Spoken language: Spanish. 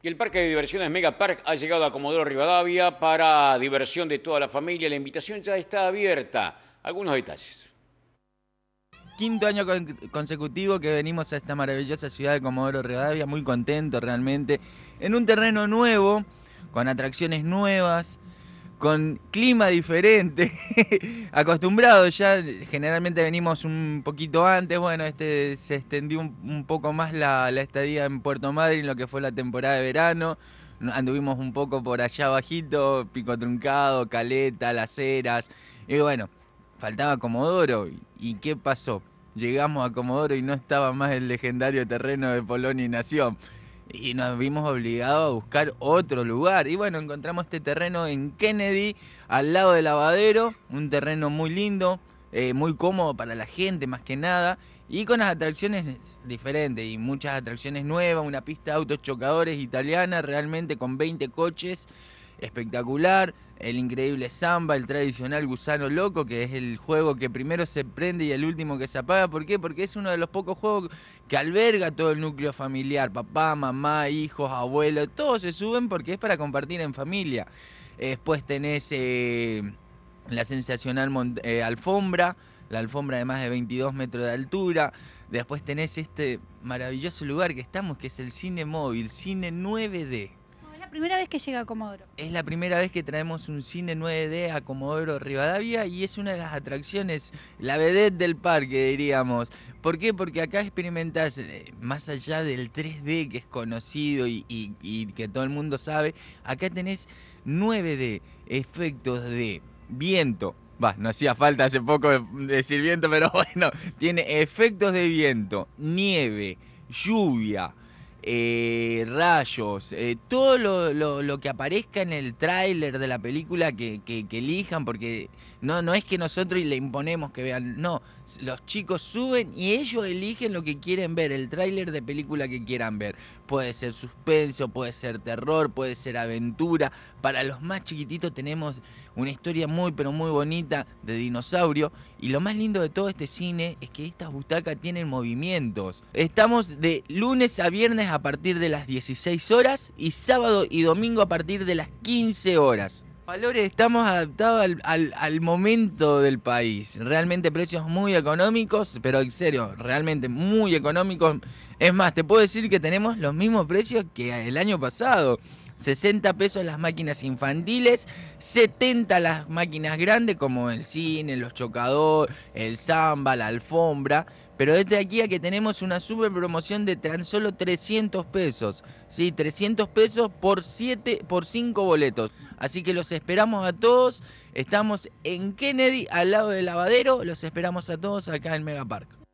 Y el parque de diversiones Mega Park ha llegado a Comodoro Rivadavia para diversión de toda la familia. La invitación ya está abierta. Algunos detalles. Quinto año consecutivo que venimos a esta maravillosa ciudad de Comodoro Rivadavia, muy contento realmente, en un terreno nuevo, con atracciones nuevas, con clima diferente, acostumbrados ya, generalmente venimos un poquito antes, bueno, este se extendió un, poco más la, estadía en Puerto Madryn, lo que fue la temporada de verano, anduvimos un poco por allá bajito, Pico Truncado, Caleta, Las Heras, y bueno, faltaba Comodoro, ¿y qué pasó? Llegamos a Comodoro y no estaba más el legendario terreno de Polonia y Nación y nos vimos obligados a buscar otro lugar. Y bueno, encontramos este terreno en Kennedy, al lado del lavadero, un terreno muy lindo, eh, muy cómodo para la gente más que nada, y con las atracciones diferentes y muchas atracciones nuevas, una pista de autos chocadores italiana, realmente con 20 coches espectacular, el increíble samba, el tradicional gusano loco, que es el juego que primero se prende y el último que se apaga. ¿Por qué? Porque es uno de los pocos juegos que alberga todo el núcleo familiar, papá, mamá, hijos, abuelos, todos se suben porque es para compartir en familia. Después tenés eh, la sensacional eh, alfombra, la alfombra de más de 22 metros de altura. Después tenés este maravilloso lugar que estamos, que es el cine móvil, cine 9D primera vez que llega a Comodoro. Es la primera vez que traemos un cine 9D a Comodoro Rivadavia y es una de las atracciones, la vedette del parque, diríamos. ¿Por qué? Porque acá experimentas, eh, más allá del 3D que es conocido y, que todo el mundo sabe, acá tenés 9D, efectos de viento, Va, no hacía falta hace poco decir viento, pero bueno, tiene efectos de viento, nieve, lluvia, eh, rayos, eh, todo lo, que aparezca en el tráiler de la película que, elijan, porque no, no es que nosotros le imponemos que vean, no, los chicos suben y ellos eligen lo que quieren ver, el tráiler de película que quieran ver. Puede ser suspenso, puede ser terror, puede ser aventura. Para los más chiquititos tenemos una historia muy pero muy bonita de dinosaurio. Y lo más lindo de todo este cine es que estas butacas tienen movimientos. Estamos de lunes a viernes a partir de las 16 horas y sábado y domingo a partir de las 15 horas. Valores estamos adaptados al, momento del país. Realmente precios muy económicos, pero en serio, realmente muy económicos. Es más, te puedo decir que tenemos los mismos precios que el año pasado. 60 pesos las máquinas infantiles, 70 las máquinas grandes como el cine, los chocador, el samba, la alfombra. Pero desde aquí a que tenemos una super promoción de tan solo 300 pesos. Sí, 300 pesos por, 7, por 5 boletos. Así que los esperamos a todos. Estamos en Kennedy, al lado del lavadero. Los esperamos a todos acá en Megapark.